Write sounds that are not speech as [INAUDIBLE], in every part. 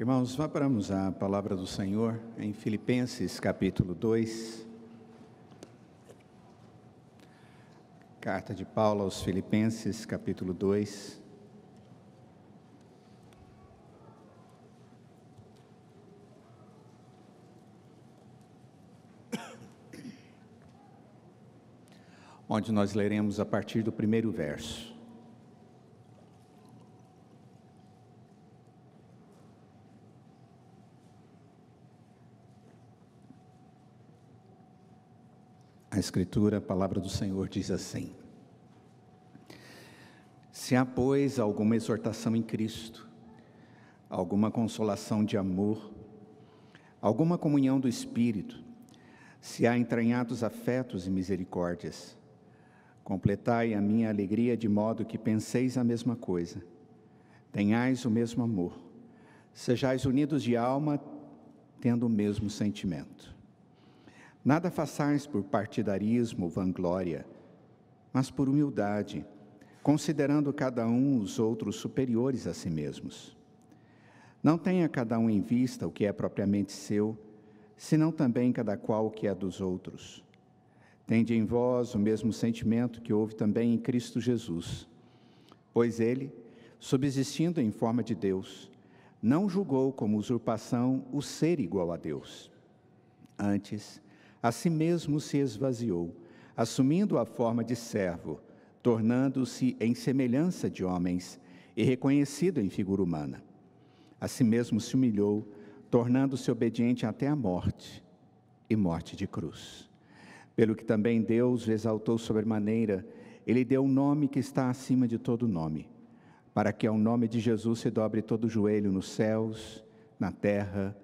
Irmãos, vá para a palavra do Senhor em Filipenses capítulo 2. Carta de Paulo aos Filipenses capítulo 2. [COUGHS] Onde nós leremos a partir do primeiro verso. Escritura, a palavra do Senhor, diz assim: Se há, pois, alguma exortação em Cristo, alguma consolação de amor, alguma comunhão do Espírito, se há entranhados afetos e misericórdias, completai a minha alegria de modo que penseis a mesma coisa, tenhais o mesmo amor, sejais unidos de alma, tendo o mesmo sentimento. Nada façais por partidarismo ou vanglória, mas por humildade, considerando cada um os outros superiores a si mesmos. Não tenha cada um em vista o que é propriamente seu, senão também cada qual o que é dos outros. Tende em vós o mesmo sentimento que houve também em Cristo Jesus, pois ele, subsistindo em forma de Deus, não julgou como usurpação o ser igual a Deus. Antes, a si mesmo se esvaziou, assumindo a forma de servo, tornando-se em semelhança de homens e reconhecido em figura humana. A si mesmo se humilhou, tornando-se obediente até a morte e morte de cruz. Pelo que também Deus o exaltou sobremaneira, ele deu um nome que está acima de todo nome, para que ao nome de Jesus se dobre todo joelho nos céus, na terra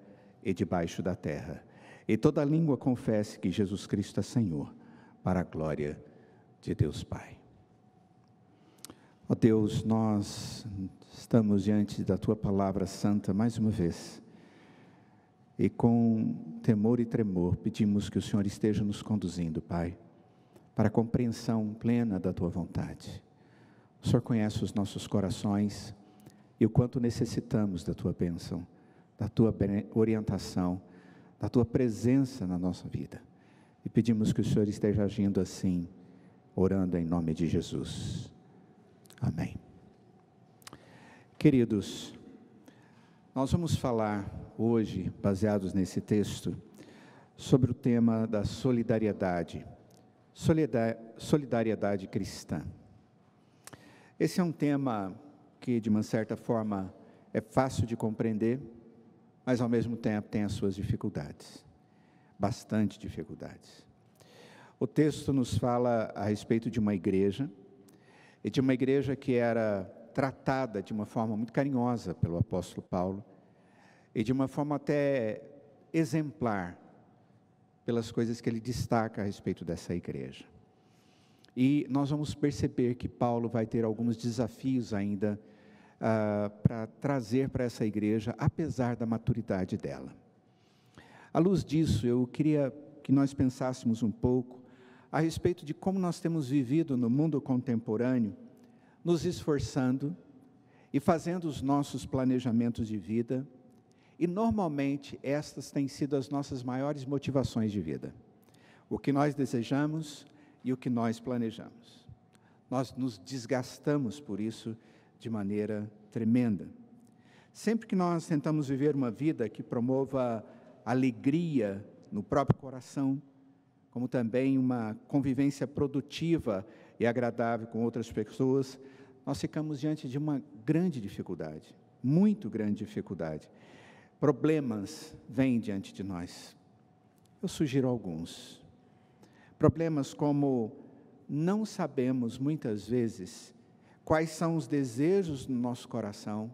e debaixo da terra e toda língua confesse que Jesus Cristo é Senhor, para a glória de Deus Pai. Ó Deus, nós estamos diante da tua palavra santa mais uma vez. E com temor e tremor pedimos que o Senhor esteja nos conduzindo, Pai, para a compreensão plena da tua vontade. O Senhor conhece os nossos corações e o quanto necessitamos da tua bênção, da tua orientação da tua presença na nossa vida. E pedimos que o Senhor esteja agindo assim, orando em nome de Jesus. Amém. Queridos, nós vamos falar hoje, baseados nesse texto, sobre o tema da solidariedade, solidariedade cristã. Esse é um tema que, de uma certa forma, é fácil de compreender mas ao mesmo tempo tem as suas dificuldades, bastante dificuldades. O texto nos fala a respeito de uma igreja, e de uma igreja que era tratada de uma forma muito carinhosa pelo apóstolo Paulo, e de uma forma até exemplar, pelas coisas que ele destaca a respeito dessa igreja. E nós vamos perceber que Paulo vai ter alguns desafios ainda ah, para trazer para essa igreja, apesar da maturidade dela. À luz disso, eu queria que nós pensássemos um pouco a respeito de como nós temos vivido no mundo contemporâneo, nos esforçando e fazendo os nossos planejamentos de vida, e normalmente estas têm sido as nossas maiores motivações de vida. O que nós desejamos e o que nós planejamos. Nós nos desgastamos por isso de maneira tremenda. Sempre que nós tentamos viver uma vida que promova alegria no próprio coração, como também uma convivência produtiva e agradável com outras pessoas, nós ficamos diante de uma grande dificuldade, muito grande dificuldade. Problemas vêm diante de nós. Eu sugiro alguns. Problemas como não sabemos muitas vezes quais são os desejos do nosso coração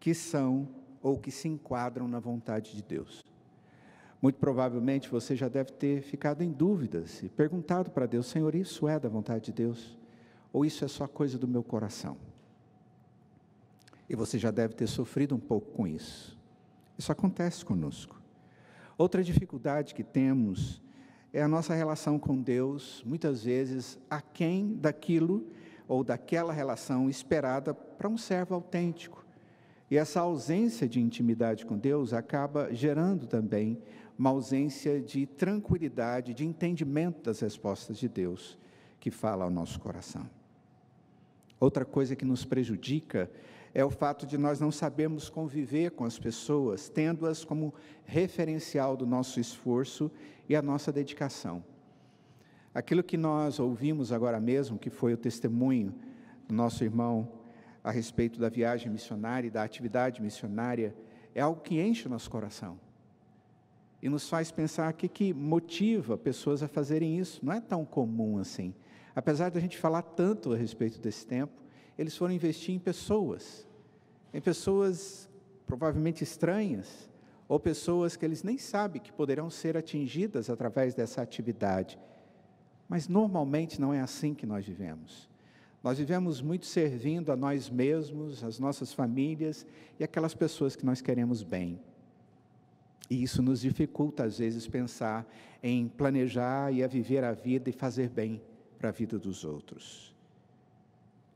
que são ou que se enquadram na vontade de Deus. Muito provavelmente você já deve ter ficado em dúvidas e perguntado para Deus: Senhor, isso é da vontade de Deus? Ou isso é só coisa do meu coração? E você já deve ter sofrido um pouco com isso. Isso acontece conosco. Outra dificuldade que temos é a nossa relação com Deus, muitas vezes aquém daquilo ou daquela relação esperada para um servo autêntico. E essa ausência de intimidade com Deus acaba gerando também uma ausência de tranquilidade, de entendimento das respostas de Deus que fala ao nosso coração. Outra coisa que nos prejudica é o fato de nós não sabermos conviver com as pessoas, tendo-as como referencial do nosso esforço e a nossa dedicação. Aquilo que nós ouvimos agora mesmo, que foi o testemunho do nosso irmão a respeito da viagem missionária e da atividade missionária, é algo que enche o nosso coração e nos faz pensar o que, que motiva pessoas a fazerem isso. Não é tão comum assim. Apesar da gente falar tanto a respeito desse tempo, eles foram investir em pessoas, em pessoas provavelmente estranhas ou pessoas que eles nem sabem que poderão ser atingidas através dessa atividade. Mas normalmente não é assim que nós vivemos. Nós vivemos muito servindo a nós mesmos, às nossas famílias e aquelas pessoas que nós queremos bem. E isso nos dificulta, às vezes, pensar em planejar e a viver a vida e fazer bem para a vida dos outros.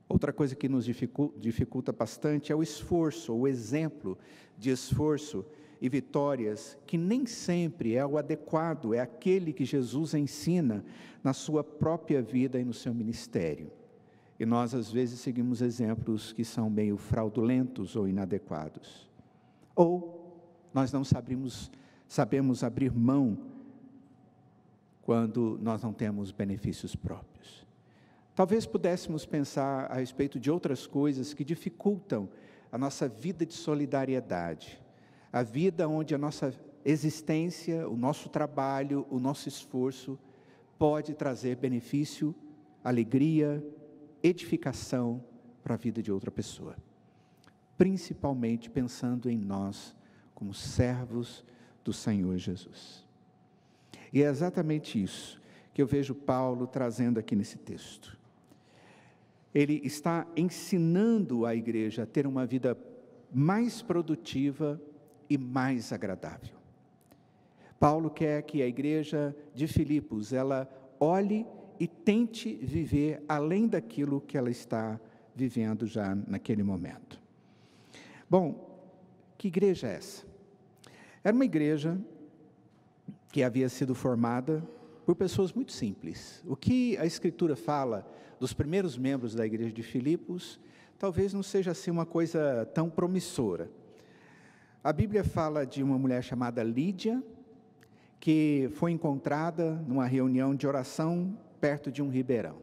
Outra coisa que nos dificulta bastante é o esforço, o exemplo de esforço e vitórias que nem sempre é o adequado, é aquele que Jesus ensina na sua própria vida e no seu ministério. E nós, às vezes, seguimos exemplos que são meio fraudulentos ou inadequados. Ou nós não sabemos, sabemos abrir mão quando nós não temos benefícios próprios. Talvez pudéssemos pensar a respeito de outras coisas que dificultam a nossa vida de solidariedade a vida onde a nossa existência, o nosso trabalho, o nosso esforço pode trazer benefício, alegria, edificação para a vida de outra pessoa. Principalmente pensando em nós como servos do Senhor Jesus. E é exatamente isso que eu vejo Paulo trazendo aqui nesse texto. Ele está ensinando a igreja a ter uma vida mais produtiva, e mais agradável. Paulo quer que a igreja de Filipos ela olhe e tente viver além daquilo que ela está vivendo já naquele momento. Bom, que igreja é essa? Era uma igreja que havia sido formada por pessoas muito simples. O que a Escritura fala dos primeiros membros da igreja de Filipos talvez não seja assim uma coisa tão promissora. A Bíblia fala de uma mulher chamada Lídia, que foi encontrada numa reunião de oração perto de um ribeirão.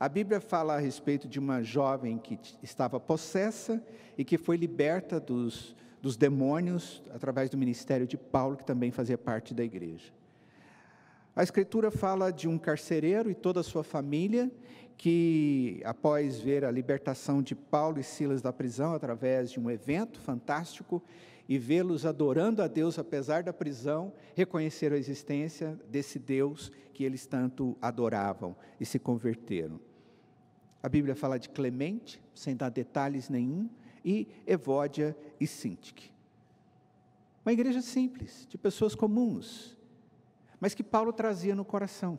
A Bíblia fala a respeito de uma jovem que estava possessa e que foi liberta dos, dos demônios através do ministério de Paulo, que também fazia parte da igreja. A Escritura fala de um carcereiro e toda a sua família que, após ver a libertação de Paulo e Silas da prisão através de um evento fantástico e vê-los adorando a Deus apesar da prisão, reconheceram a existência desse Deus que eles tanto adoravam e se converteram. A Bíblia fala de Clemente, sem dar detalhes nenhum, e Evódia e Sintique. Uma igreja simples, de pessoas comuns, mas que Paulo trazia no coração.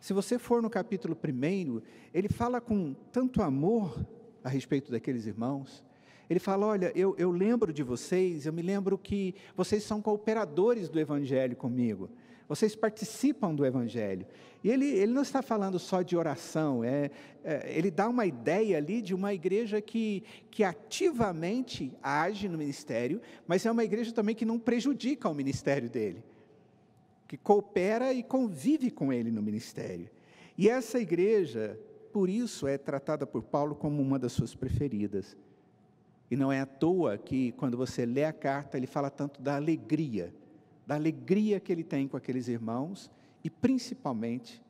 Se você for no capítulo 1, ele fala com tanto amor a respeito daqueles irmãos. Ele fala: Olha, eu, eu lembro de vocês, eu me lembro que vocês são cooperadores do Evangelho comigo, vocês participam do Evangelho. E ele, ele não está falando só de oração, é, é ele dá uma ideia ali de uma igreja que, que ativamente age no ministério, mas é uma igreja também que não prejudica o ministério dele que coopera e convive com ele no ministério. E essa igreja, por isso, é tratada por Paulo como uma das suas preferidas. E não é à toa que, quando você lê a carta, ele fala tanto da alegria, da alegria que ele tem com aqueles irmãos e, principalmente,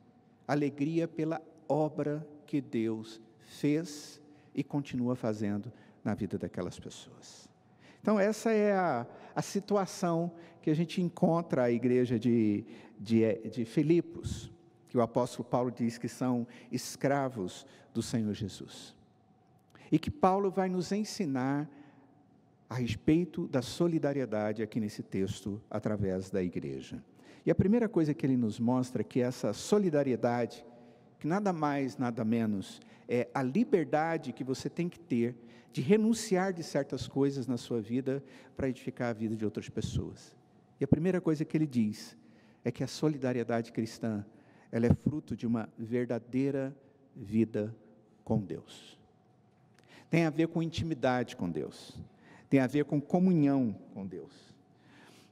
alegria pela obra que Deus fez e continua fazendo na vida daquelas pessoas. Então, essa é a, a situação que a gente encontra a igreja de, de, eh, de Filipos, que o apóstolo Paulo diz que são escravos do Senhor Jesus. E que Paulo vai nos ensinar a respeito da solidariedade aqui nesse texto, através da igreja. E a primeira coisa que ele nos mostra é que essa solidariedade, que nada mais, nada menos, é a liberdade que você tem que ter de renunciar de certas coisas na sua vida para edificar a vida de outras pessoas. E a primeira coisa que ele diz é que a solidariedade cristã, ela é fruto de uma verdadeira vida com Deus. Tem a ver com intimidade com Deus, tem a ver com comunhão com Deus.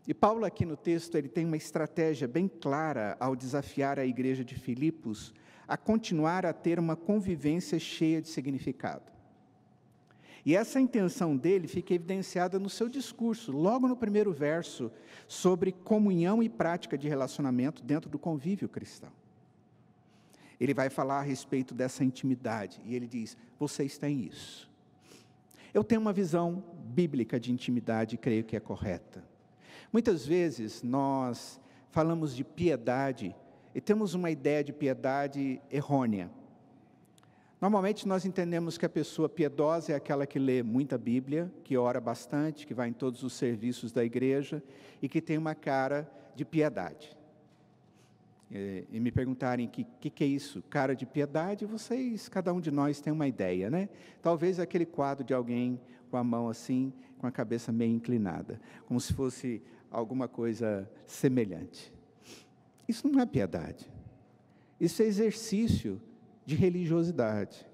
E Paulo aqui no texto, ele tem uma estratégia bem clara ao desafiar a igreja de Filipos a continuar a ter uma convivência cheia de significado. E essa intenção dele fica evidenciada no seu discurso, logo no primeiro verso, sobre comunhão e prática de relacionamento dentro do convívio cristão. Ele vai falar a respeito dessa intimidade e ele diz: vocês têm isso. Eu tenho uma visão bíblica de intimidade e creio que é correta. Muitas vezes nós falamos de piedade e temos uma ideia de piedade errônea. Normalmente nós entendemos que a pessoa piedosa é aquela que lê muita Bíblia, que ora bastante, que vai em todos os serviços da igreja e que tem uma cara de piedade. E, é, e me perguntarem que, que que é isso, cara de piedade, vocês, cada um de nós tem uma ideia, né? Talvez aquele quadro de alguém com a mão assim, com a cabeça meio inclinada, como se fosse alguma coisa semelhante. Isso não é piedade. Isso é exercício de religiosidade,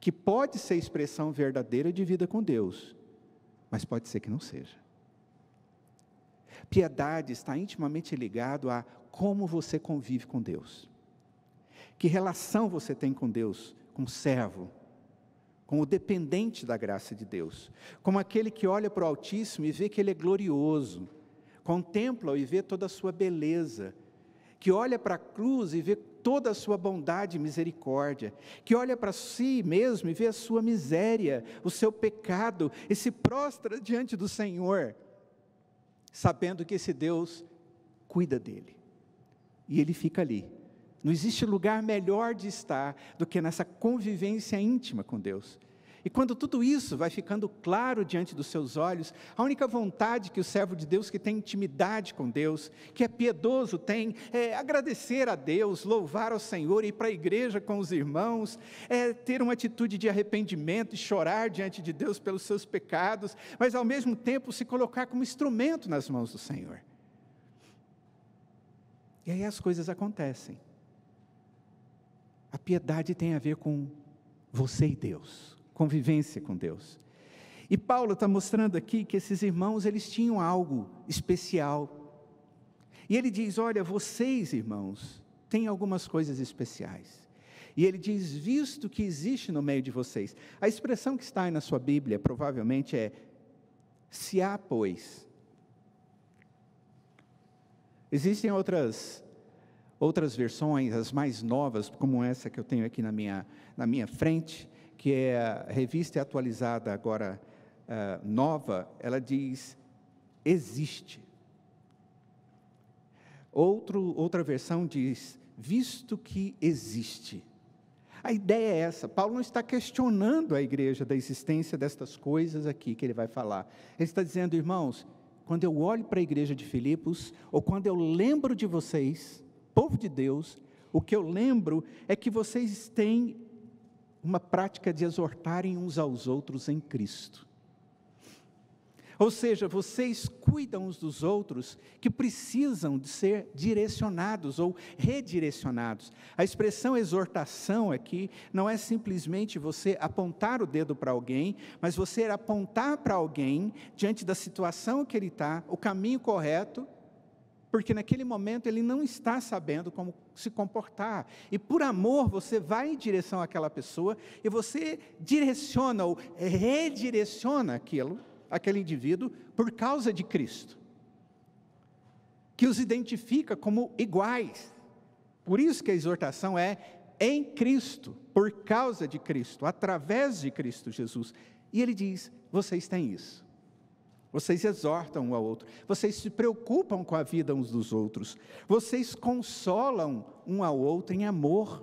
que pode ser expressão verdadeira de vida com Deus, mas pode ser que não seja. Piedade está intimamente ligado a como você convive com Deus. Que relação você tem com Deus, com o servo, com o dependente da graça de Deus, como aquele que olha para o Altíssimo e vê que ele é glorioso, contempla e vê toda a sua beleza, que olha para a cruz e vê toda a sua bondade e misericórdia, que olha para si mesmo e vê a sua miséria, o seu pecado e se prostra diante do Senhor, sabendo que esse Deus cuida dele. E ele fica ali. Não existe lugar melhor de estar do que nessa convivência íntima com Deus. E quando tudo isso vai ficando claro diante dos seus olhos, a única vontade que o servo de Deus que tem intimidade com Deus, que é piedoso, tem é agradecer a Deus, louvar ao Senhor, ir para a igreja com os irmãos, é ter uma atitude de arrependimento e chorar diante de Deus pelos seus pecados, mas ao mesmo tempo se colocar como instrumento nas mãos do Senhor. E aí as coisas acontecem. A piedade tem a ver com você e Deus convivência com Deus. E Paulo está mostrando aqui que esses irmãos eles tinham algo especial. E ele diz: Olha, vocês, irmãos, têm algumas coisas especiais. E ele diz: Visto que existe no meio de vocês. A expressão que está aí na sua Bíblia provavelmente é: Se há, pois. Existem outras outras versões, as mais novas, como essa que eu tenho aqui na minha, na minha frente, que é a revista atualizada agora uh, nova, ela diz existe. Outro, outra versão diz visto que existe. A ideia é essa. Paulo não está questionando a igreja da existência destas coisas aqui que ele vai falar. Ele está dizendo, irmãos, quando eu olho para a igreja de Filipos, ou quando eu lembro de vocês, povo de Deus, o que eu lembro é que vocês têm uma prática de exortarem uns aos outros em Cristo. Ou seja, vocês cuidam uns dos outros que precisam de ser direcionados ou redirecionados. A expressão exortação aqui não é simplesmente você apontar o dedo para alguém, mas você apontar para alguém, diante da situação que ele está, o caminho correto porque naquele momento ele não está sabendo como se comportar. E por amor, você vai em direção àquela pessoa e você direciona ou redireciona aquilo, aquele indivíduo, por causa de Cristo, que os identifica como iguais. Por isso que a exortação é em Cristo, por causa de Cristo, através de Cristo Jesus. E ele diz: vocês têm isso. Vocês exortam um ao outro, vocês se preocupam com a vida uns dos outros, vocês consolam um ao outro em amor.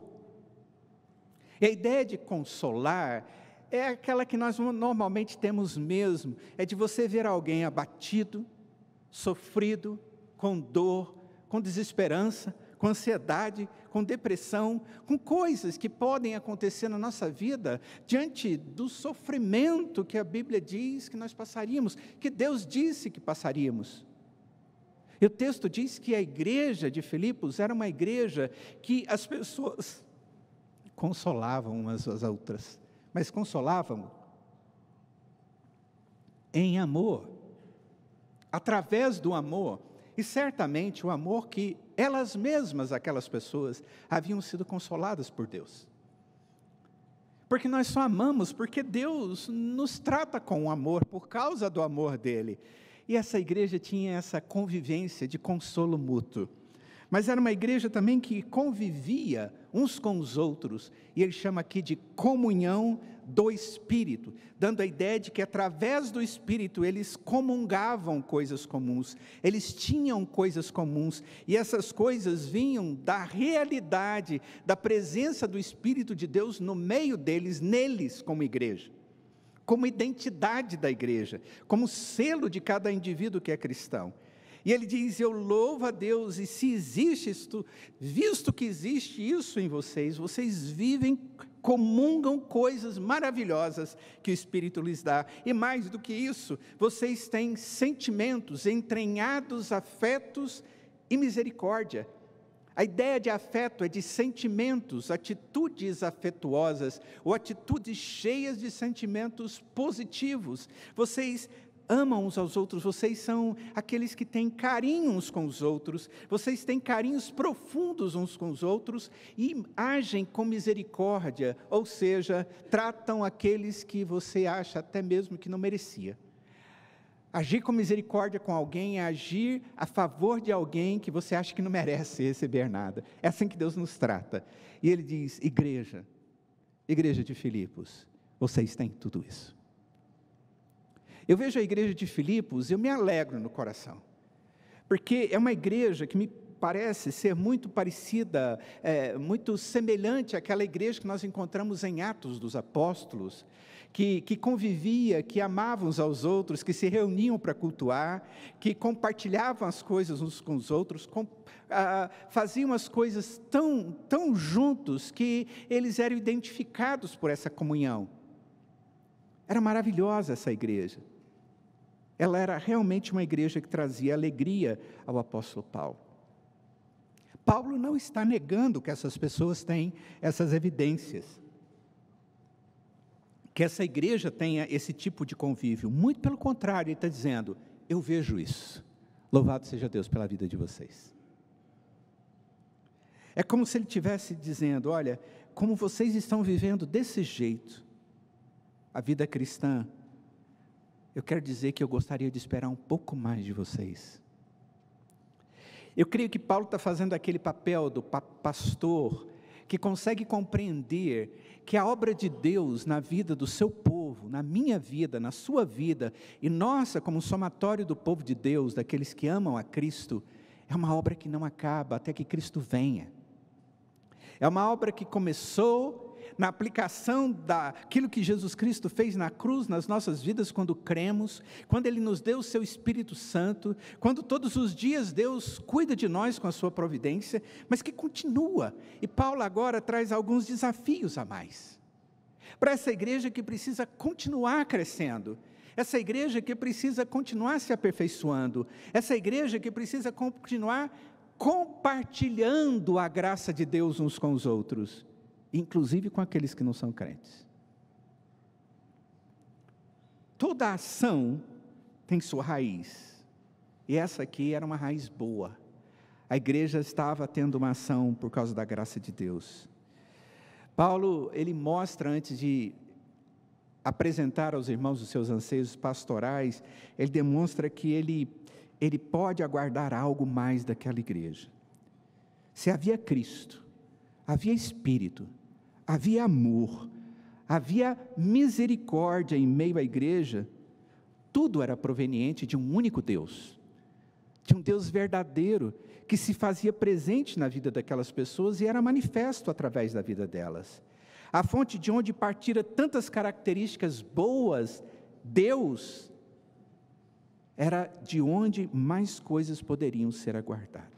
E a ideia de consolar é aquela que nós normalmente temos mesmo, é de você ver alguém abatido, sofrido, com dor, com desesperança, com ansiedade, com depressão, com coisas que podem acontecer na nossa vida diante do sofrimento que a Bíblia diz que nós passaríamos, que Deus disse que passaríamos. E o texto diz que a igreja de Filipos era uma igreja que as pessoas consolavam umas às outras, mas consolavam em amor, através do amor, e certamente o amor que elas mesmas, aquelas pessoas, haviam sido consoladas por Deus. Porque nós só amamos porque Deus nos trata com amor, por causa do amor dele. E essa igreja tinha essa convivência de consolo mútuo. Mas era uma igreja também que convivia uns com os outros, e ele chama aqui de comunhão do Espírito, dando a ideia de que através do Espírito eles comungavam coisas comuns, eles tinham coisas comuns, e essas coisas vinham da realidade, da presença do Espírito de Deus no meio deles, neles como igreja, como identidade da igreja, como selo de cada indivíduo que é cristão. E ele diz: Eu louvo a Deus, e se existe isto, visto que existe isso em vocês, vocês vivem, comungam coisas maravilhosas que o Espírito lhes dá. E mais do que isso, vocês têm sentimentos, entranhados afetos e misericórdia. A ideia de afeto é de sentimentos, atitudes afetuosas ou atitudes cheias de sentimentos positivos. Vocês amam uns aos outros, vocês são aqueles que têm carinho uns com os outros, vocês têm carinhos profundos uns com os outros e agem com misericórdia, ou seja, tratam aqueles que você acha até mesmo que não merecia. Agir com misericórdia com alguém é agir a favor de alguém que você acha que não merece receber nada. É assim que Deus nos trata. E ele diz: igreja, igreja de Filipos, vocês têm tudo isso. Eu vejo a igreja de Filipos, e eu me alegro no coração, porque é uma igreja que me parece ser muito parecida, é, muito semelhante àquela igreja que nós encontramos em Atos dos Apóstolos, que, que convivia, que amava uns aos outros, que se reuniam para cultuar, que compartilhavam as coisas uns com os outros, com, ah, faziam as coisas tão, tão juntos que eles eram identificados por essa comunhão. Era maravilhosa essa igreja. Ela era realmente uma igreja que trazia alegria ao apóstolo Paulo. Paulo não está negando que essas pessoas têm essas evidências, que essa igreja tenha esse tipo de convívio. Muito pelo contrário, ele está dizendo: eu vejo isso. Louvado seja Deus pela vida de vocês. É como se ele estivesse dizendo: olha, como vocês estão vivendo desse jeito, a vida cristã eu quero dizer que eu gostaria de esperar um pouco mais de vocês. Eu creio que Paulo está fazendo aquele papel do pastor que consegue compreender que a obra de Deus na vida do seu povo, na minha vida, na sua vida e nossa, como somatório do povo de Deus, daqueles que amam a Cristo, é uma obra que não acaba até que Cristo venha. É uma obra que começou na aplicação daquilo que Jesus Cristo fez na cruz nas nossas vidas quando cremos, quando Ele nos deu o Seu Espírito Santo, quando todos os dias Deus cuida de nós com a Sua providência, mas que continua. E Paulo agora traz alguns desafios a mais. Para essa igreja que precisa continuar crescendo, essa igreja que precisa continuar se aperfeiçoando, essa igreja que precisa continuar compartilhando a graça de Deus uns com os outros inclusive com aqueles que não são crentes. Toda ação tem sua raiz, e essa aqui era uma raiz boa. A igreja estava tendo uma ação por causa da graça de Deus. Paulo, ele mostra antes de apresentar aos irmãos os seus anseios pastorais, ele demonstra que ele, ele pode aguardar algo mais daquela igreja. Se havia Cristo, havia espírito, havia amor, havia misericórdia em meio à igreja, tudo era proveniente de um único Deus, de um Deus verdadeiro que se fazia presente na vida daquelas pessoas e era manifesto através da vida delas. A fonte de onde partira tantas características boas, Deus, era de onde mais coisas poderiam ser aguardadas.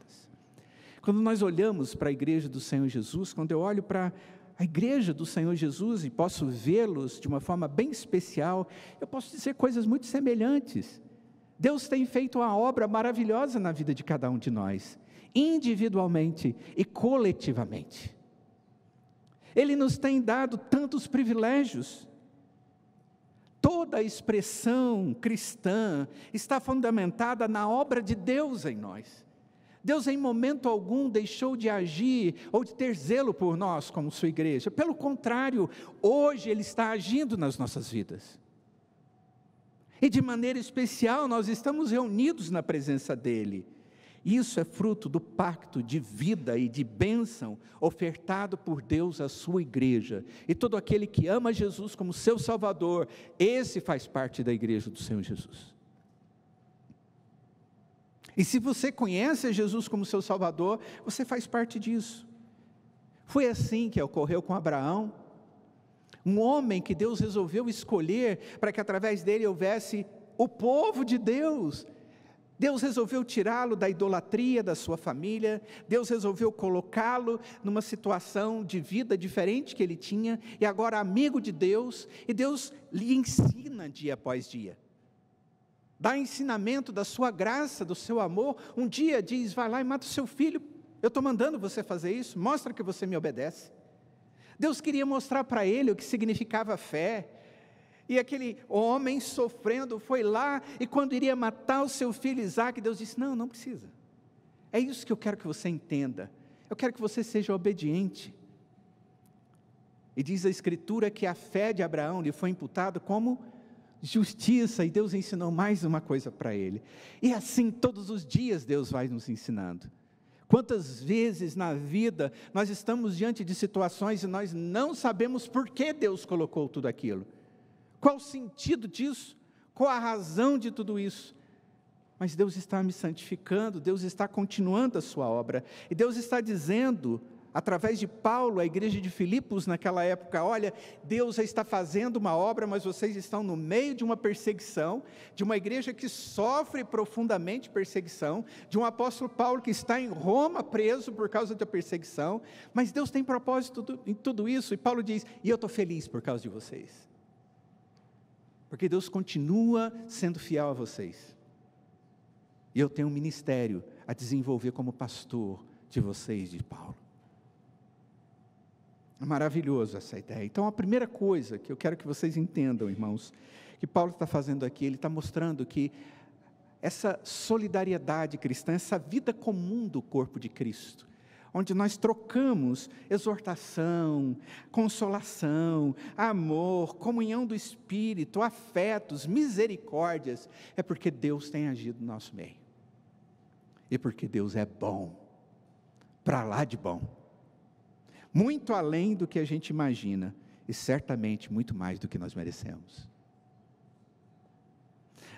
Quando nós olhamos para a igreja do Senhor Jesus, quando eu olho para a igreja do Senhor Jesus e posso vê-los de uma forma bem especial, eu posso dizer coisas muito semelhantes. Deus tem feito uma obra maravilhosa na vida de cada um de nós, individualmente e coletivamente. Ele nos tem dado tantos privilégios. Toda a expressão cristã está fundamentada na obra de Deus em nós. Deus em momento algum deixou de agir ou de ter zelo por nós como sua igreja. Pelo contrário, hoje Ele está agindo nas nossas vidas. E de maneira especial, nós estamos reunidos na presença dEle. Isso é fruto do pacto de vida e de bênção ofertado por Deus à sua igreja. E todo aquele que ama Jesus como seu Salvador, esse faz parte da igreja do Senhor Jesus. E se você conhece Jesus como seu Salvador, você faz parte disso. Foi assim que ocorreu com Abraão, um homem que Deus resolveu escolher para que através dele houvesse o povo de Deus. Deus resolveu tirá-lo da idolatria da sua família, Deus resolveu colocá-lo numa situação de vida diferente que ele tinha, e agora amigo de Deus, e Deus lhe ensina dia após dia dá ensinamento da sua graça, do seu amor. Um dia diz: vai lá e mata o seu filho. Eu estou mandando você fazer isso, mostra que você me obedece. Deus queria mostrar para ele o que significava fé. E aquele homem sofrendo foi lá e quando iria matar o seu filho Isaac, Deus disse: Não, não precisa. É isso que eu quero que você entenda. Eu quero que você seja obediente. E diz a Escritura que a fé de Abraão lhe foi imputada como justiça, e Deus ensinou mais uma coisa para ele. E assim, todos os dias, Deus vai nos ensinando. Quantas vezes na vida nós estamos diante de situações e nós não sabemos por que Deus colocou tudo aquilo? Qual o sentido disso? Qual a razão de tudo isso? Mas Deus está me santificando, Deus está continuando a sua obra, e Deus está dizendo através de Paulo, a igreja de Filipos naquela época, olha, Deus está fazendo uma obra, mas vocês estão no meio de uma perseguição, de uma igreja que sofre profundamente perseguição, de um apóstolo Paulo que está em Roma preso por causa da perseguição, mas Deus tem propósito em tudo isso, e Paulo diz: e eu estou feliz por causa de vocês, porque Deus continua sendo fiel a vocês, e eu tenho um ministério a desenvolver como pastor de vocês, de Paulo. Maravilhoso essa ideia. Então, a primeira coisa que eu quero que vocês entendam, irmãos, que Paulo está fazendo aqui, ele está mostrando que essa solidariedade cristã, essa vida comum do corpo de Cristo, onde nós trocamos exortação, consolação, amor, comunhão do Espírito, afetos, misericórdias, é porque Deus tem agido no nosso meio. E porque Deus é bom, para lá de bom muito além do que a gente imagina e certamente muito mais do que nós merecemos.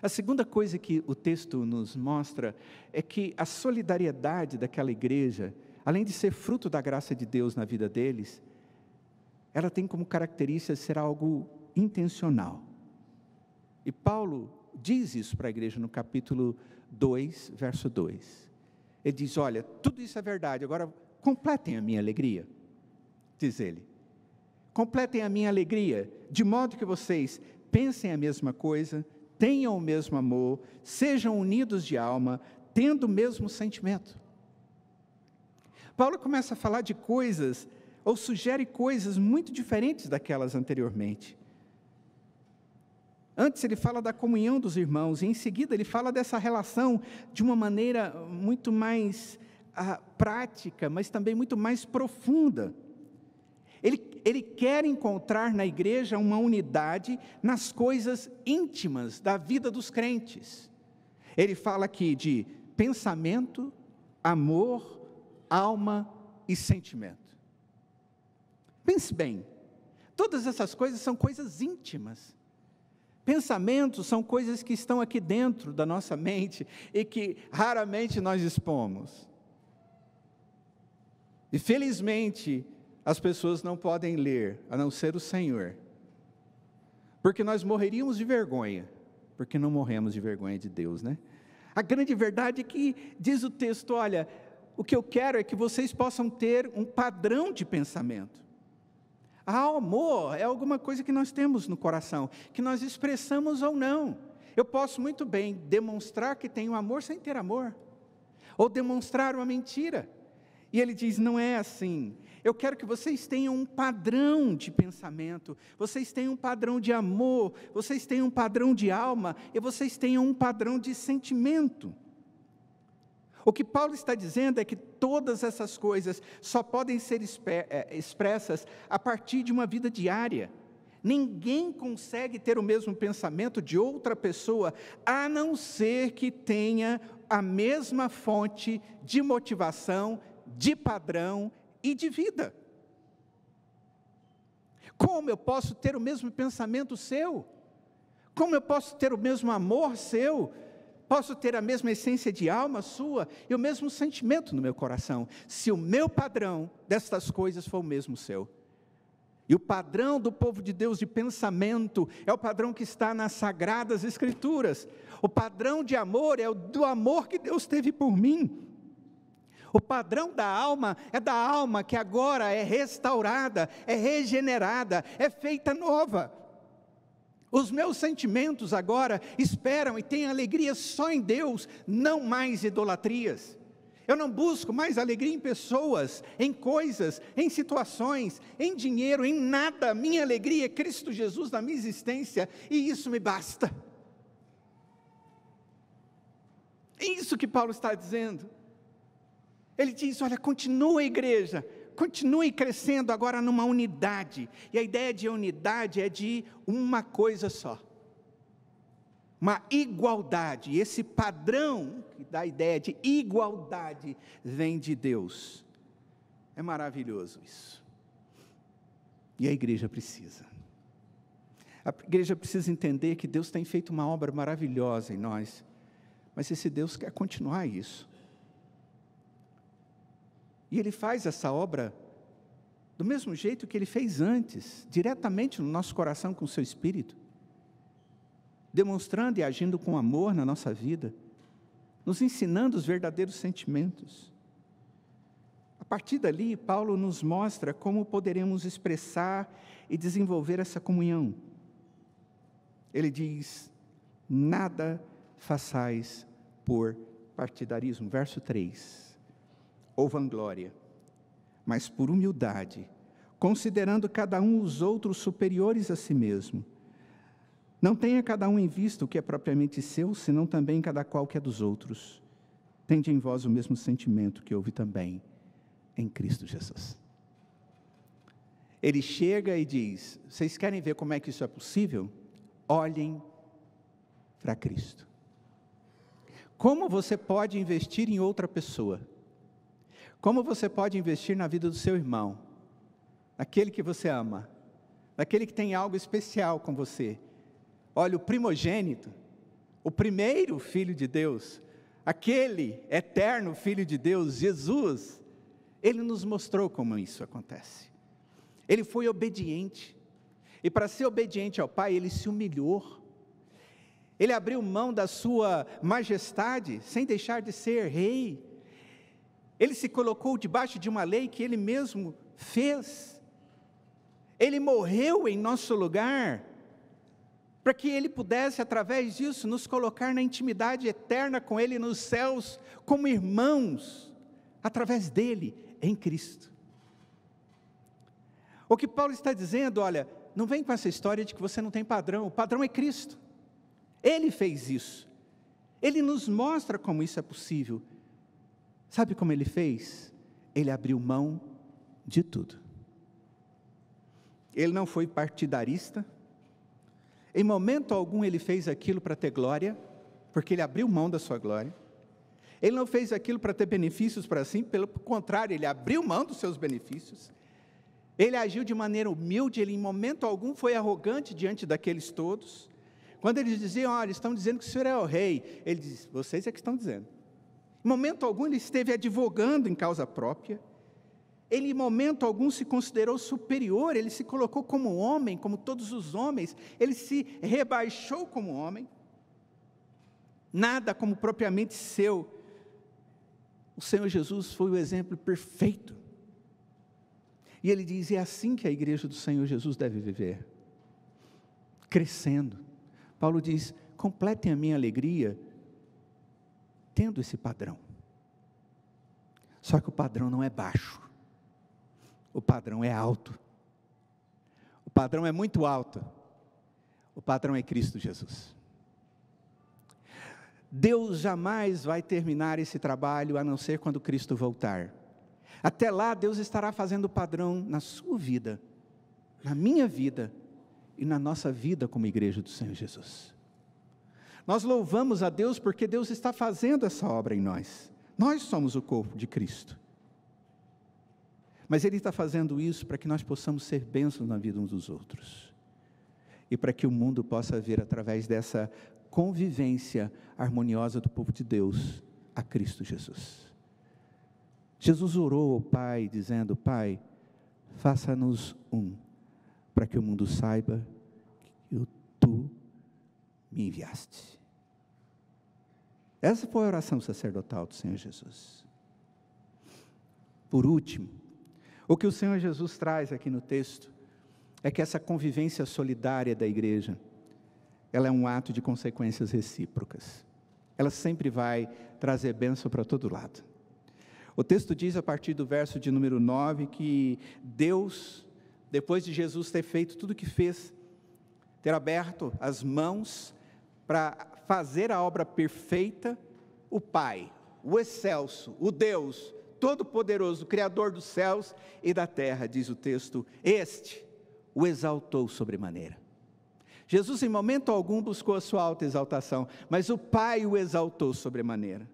A segunda coisa que o texto nos mostra é que a solidariedade daquela igreja, além de ser fruto da graça de Deus na vida deles, ela tem como característica ser algo intencional. E Paulo diz isso para a igreja no capítulo 2, verso 2. Ele diz: Olha, tudo isso é verdade, agora completem a minha alegria diz ele. Completem a minha alegria, de modo que vocês pensem a mesma coisa, tenham o mesmo amor, sejam unidos de alma, tendo o mesmo sentimento. Paulo começa a falar de coisas, ou sugere coisas muito diferentes daquelas anteriormente. Antes ele fala da comunhão dos irmãos, e em seguida ele fala dessa relação de uma maneira muito mais ah, prática, mas também muito mais profunda. Ele, ele quer encontrar na igreja uma unidade nas coisas íntimas da vida dos crentes. Ele fala aqui de pensamento, amor, alma e sentimento. Pense bem, todas essas coisas são coisas íntimas. Pensamentos são coisas que estão aqui dentro da nossa mente e que raramente nós expomos. E felizmente, as pessoas não podem ler a não ser o Senhor. Porque nós morreríamos de vergonha, porque não morremos de vergonha de Deus, né? A grande verdade é que diz o texto, olha, o que eu quero é que vocês possam ter um padrão de pensamento. Ah, amor é alguma coisa que nós temos no coração, que nós expressamos ou não. Eu posso muito bem demonstrar que tenho amor sem ter amor, ou demonstrar uma mentira. E ele diz: não é assim. Eu quero que vocês tenham um padrão de pensamento, vocês tenham um padrão de amor, vocês tenham um padrão de alma e vocês tenham um padrão de sentimento. O que Paulo está dizendo é que todas essas coisas só podem ser é, expressas a partir de uma vida diária. Ninguém consegue ter o mesmo pensamento de outra pessoa, a não ser que tenha a mesma fonte de motivação, de padrão e de vida. Como eu posso ter o mesmo pensamento seu? Como eu posso ter o mesmo amor seu? Posso ter a mesma essência de alma sua e o mesmo sentimento no meu coração, se o meu padrão destas coisas for o mesmo seu. E o padrão do povo de Deus de pensamento é o padrão que está nas sagradas escrituras. O padrão de amor é o do amor que Deus teve por mim. O padrão da alma é da alma que agora é restaurada, é regenerada, é feita nova. Os meus sentimentos agora esperam e têm alegria só em Deus, não mais idolatrias. Eu não busco mais alegria em pessoas, em coisas, em situações, em dinheiro, em nada. Minha alegria é Cristo Jesus na minha existência e isso me basta. É isso que Paulo está dizendo. Ele diz: olha, continua a igreja, continue crescendo agora numa unidade. E a ideia de unidade é de uma coisa só. Uma igualdade, esse padrão que dá a ideia de igualdade vem de Deus. É maravilhoso isso. E a igreja precisa. A igreja precisa entender que Deus tem feito uma obra maravilhosa em nós, mas esse Deus quer continuar isso. E ele faz essa obra do mesmo jeito que ele fez antes, diretamente no nosso coração com o seu espírito, demonstrando e agindo com amor na nossa vida, nos ensinando os verdadeiros sentimentos. A partir dali, Paulo nos mostra como poderemos expressar e desenvolver essa comunhão. Ele diz: Nada façais por partidarismo. Verso 3 ou vanglória, mas por humildade, considerando cada um os outros superiores a si mesmo. Não tenha cada um em vista o que é propriamente seu, senão também cada qual que é dos outros. Tende em vós o mesmo sentimento que houve também em Cristo Jesus. Ele chega e diz: Vocês querem ver como é que isso é possível? Olhem para Cristo. Como você pode investir em outra pessoa? Como você pode investir na vida do seu irmão, naquele que você ama, naquele que tem algo especial com você? Olha, o primogênito, o primeiro filho de Deus, aquele eterno filho de Deus, Jesus, ele nos mostrou como isso acontece. Ele foi obediente. E para ser obediente ao Pai, ele se humilhou. Ele abriu mão da sua majestade, sem deixar de ser rei, ele se colocou debaixo de uma lei que ele mesmo fez. Ele morreu em nosso lugar, para que ele pudesse, através disso, nos colocar na intimidade eterna com ele nos céus, como irmãos, através dele, em Cristo. O que Paulo está dizendo, olha, não vem com essa história de que você não tem padrão, o padrão é Cristo. Ele fez isso. Ele nos mostra como isso é possível. Sabe como ele fez? Ele abriu mão de tudo. Ele não foi partidarista. Em momento algum ele fez aquilo para ter glória, porque ele abriu mão da sua glória. Ele não fez aquilo para ter benefícios para si, pelo contrário, ele abriu mão dos seus benefícios. Ele agiu de maneira humilde, ele em momento algum foi arrogante diante daqueles todos. Quando eles diziam, olha, estão dizendo que o senhor é o rei, ele diz, vocês é que estão dizendo. Em momento algum ele esteve advogando em causa própria. Ele, em momento algum, se considerou superior, ele se colocou como homem, como todos os homens, ele se rebaixou como homem. Nada como propriamente seu. O Senhor Jesus foi o exemplo perfeito. E ele diz: é assim que a igreja do Senhor Jesus deve viver crescendo. Paulo diz: completem a minha alegria entendo esse padrão. Só que o padrão não é baixo, o padrão é alto. O padrão é muito alto. O padrão é Cristo Jesus. Deus jamais vai terminar esse trabalho a não ser quando Cristo voltar. Até lá, Deus estará fazendo o padrão na sua vida, na minha vida e na nossa vida como igreja do Senhor Jesus. Nós louvamos a Deus porque Deus está fazendo essa obra em nós. Nós somos o corpo de Cristo. Mas Ele está fazendo isso para que nós possamos ser bênçãos na vida uns dos outros. E para que o mundo possa ver através dessa convivência harmoniosa do povo de Deus a Cristo Jesus. Jesus orou ao Pai, dizendo: Pai, faça-nos um, para que o mundo saiba que tu me enviaste. Essa foi a oração sacerdotal do Senhor Jesus. Por último, o que o Senhor Jesus traz aqui no texto é que essa convivência solidária da igreja, ela é um ato de consequências recíprocas. Ela sempre vai trazer bênção para todo lado. O texto diz a partir do verso de número 9 que Deus, depois de Jesus ter feito tudo o que fez, ter aberto as mãos para fazer a obra perfeita, o Pai, o Excelso, o Deus Todo-Poderoso, Criador dos céus e da terra, diz o texto, este o exaltou sobremaneira. Jesus, em momento algum, buscou a sua alta exaltação, mas o Pai o exaltou sobremaneira.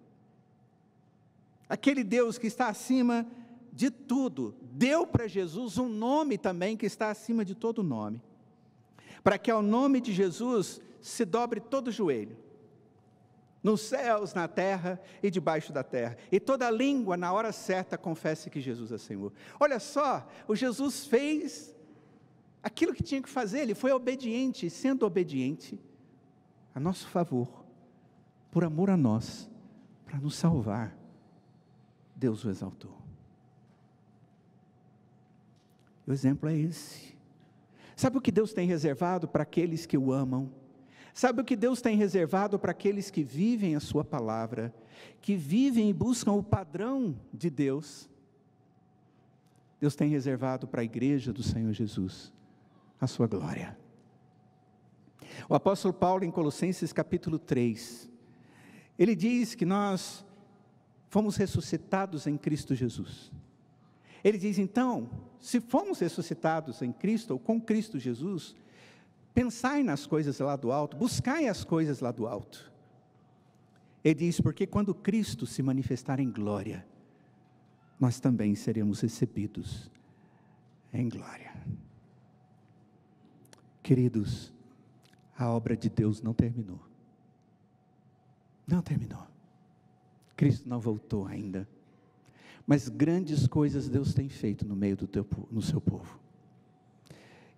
Aquele Deus que está acima de tudo, deu para Jesus um nome também que está acima de todo nome, para que ao nome de Jesus se dobre todo o joelho, nos céus, na terra e debaixo da terra, e toda língua, na hora certa, confesse que Jesus é Senhor. Olha só, o Jesus fez aquilo que tinha que fazer, ele foi obediente, sendo obediente, a nosso favor, por amor a nós, para nos salvar. Deus o exaltou. O exemplo é esse. Sabe o que Deus tem reservado para aqueles que o amam? Sabe o que Deus tem reservado para aqueles que vivem a Sua palavra, que vivem e buscam o padrão de Deus? Deus tem reservado para a igreja do Senhor Jesus a Sua glória. O apóstolo Paulo, em Colossenses capítulo 3, ele diz que nós fomos ressuscitados em Cristo Jesus. Ele diz então, se fomos ressuscitados em Cristo ou com Cristo Jesus, Pensai nas coisas lá do alto, buscai as coisas lá do alto. Ele diz: Porque quando Cristo se manifestar em glória, nós também seremos recebidos em glória. Queridos, a obra de Deus não terminou. Não terminou. Cristo não voltou ainda. Mas grandes coisas Deus tem feito no meio do teu, no seu povo.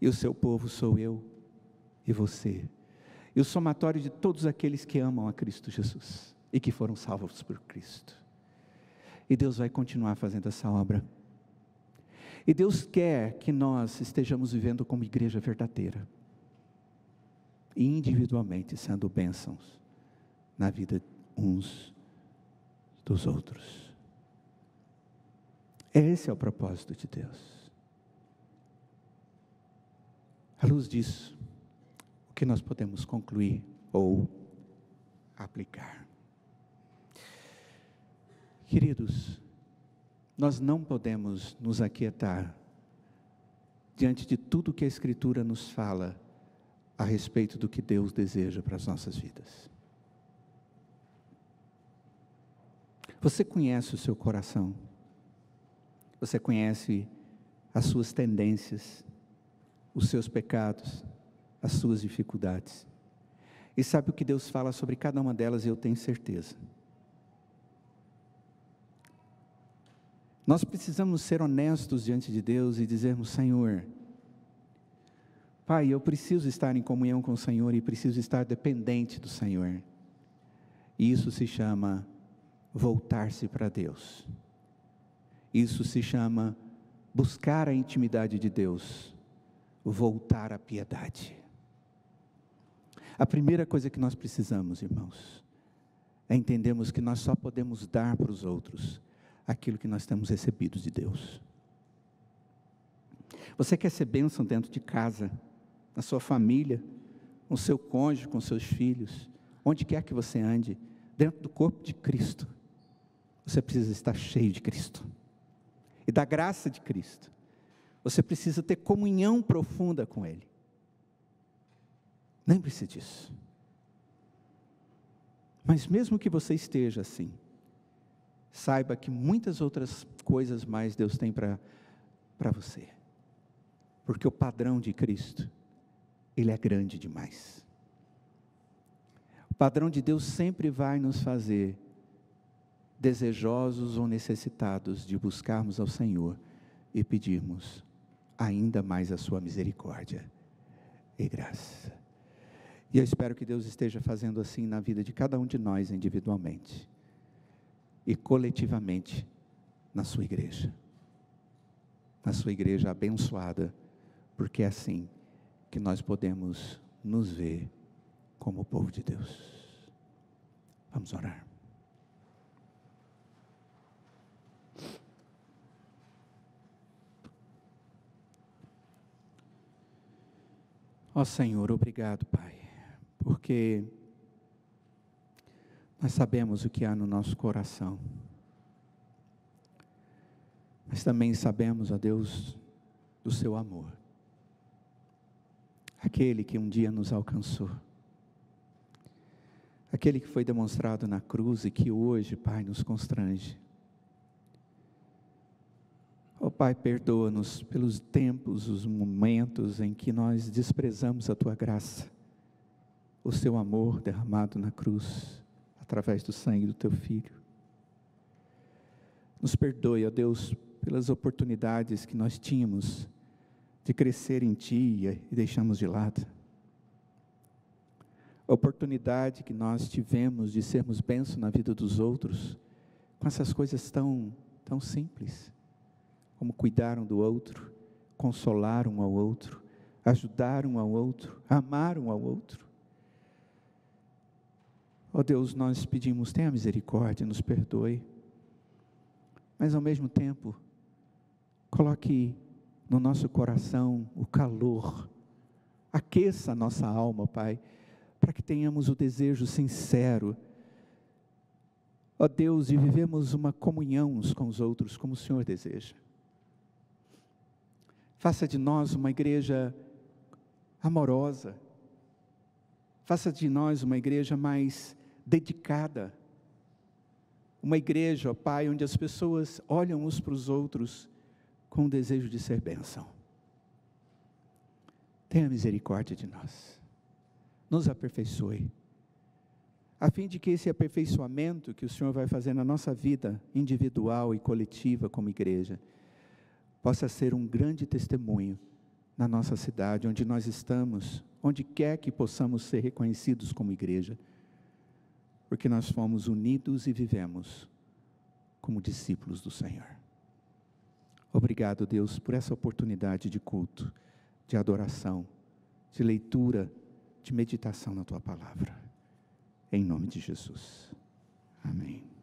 E o seu povo sou eu e você, e o somatório de todos aqueles que amam a Cristo Jesus e que foram salvos por Cristo. E Deus vai continuar fazendo essa obra. E Deus quer que nós estejamos vivendo como igreja verdadeira, individualmente sendo bênçãos na vida uns dos outros. Esse é o propósito de Deus. À luz disso, que nós podemos concluir ou aplicar. Queridos, nós não podemos nos aquietar diante de tudo que a Escritura nos fala a respeito do que Deus deseja para as nossas vidas. Você conhece o seu coração, você conhece as suas tendências, os seus pecados, as suas dificuldades. E sabe o que Deus fala sobre cada uma delas, eu tenho certeza. Nós precisamos ser honestos diante de Deus e dizermos: Senhor, Pai, eu preciso estar em comunhão com o Senhor e preciso estar dependente do Senhor. E isso se chama voltar-se para Deus. Isso se chama buscar a intimidade de Deus, voltar à piedade. A primeira coisa que nós precisamos, irmãos, é entendermos que nós só podemos dar para os outros aquilo que nós temos recebido de Deus. Você quer ser bênção dentro de casa, na sua família, com seu cônjuge, com seus filhos, onde quer que você ande, dentro do corpo de Cristo. Você precisa estar cheio de Cristo e da graça de Cristo. Você precisa ter comunhão profunda com Ele. Lembre-se disso. Mas mesmo que você esteja assim, saiba que muitas outras coisas mais Deus tem para você. Porque o padrão de Cristo, ele é grande demais. O padrão de Deus sempre vai nos fazer desejosos ou necessitados de buscarmos ao Senhor e pedirmos ainda mais a sua misericórdia e graça. E eu espero que Deus esteja fazendo assim na vida de cada um de nós individualmente e coletivamente na sua igreja. Na sua igreja abençoada, porque é assim que nós podemos nos ver como o povo de Deus. Vamos orar. Ó Senhor, obrigado, Pai porque nós sabemos o que há no nosso coração, mas também sabemos, ó Deus, do seu amor, aquele que um dia nos alcançou, aquele que foi demonstrado na cruz e que hoje, Pai, nos constrange. Ó oh, Pai, perdoa-nos pelos tempos, os momentos em que nós desprezamos a tua graça o seu amor derramado na cruz, através do sangue do teu filho. Nos perdoe, ó Deus, pelas oportunidades que nós tínhamos de crescer em Ti e deixamos de lado. A oportunidade que nós tivemos de sermos bênçãos na vida dos outros, com essas coisas tão, tão simples, como cuidar um do outro, consolar um ao outro, ajudar um ao outro, amar um ao outro. Ó oh Deus, nós pedimos, tenha misericórdia, nos perdoe, mas ao mesmo tempo, coloque no nosso coração o calor, aqueça a nossa alma, Pai, para que tenhamos o desejo sincero, ó oh Deus, e vivemos uma comunhão uns com os outros, como o Senhor deseja. Faça de nós uma igreja amorosa, faça de nós uma igreja mais dedicada. Uma igreja, ó Pai, onde as pessoas olham uns para os outros com o desejo de ser bênção. Tenha misericórdia de nós. Nos aperfeiçoe. A fim de que esse aperfeiçoamento que o Senhor vai fazer na nossa vida individual e coletiva como igreja, possa ser um grande testemunho na nossa cidade, onde nós estamos, onde quer que possamos ser reconhecidos como igreja porque nós fomos unidos e vivemos como discípulos do Senhor. Obrigado, Deus, por essa oportunidade de culto, de adoração, de leitura, de meditação na tua palavra. Em nome de Jesus. Amém.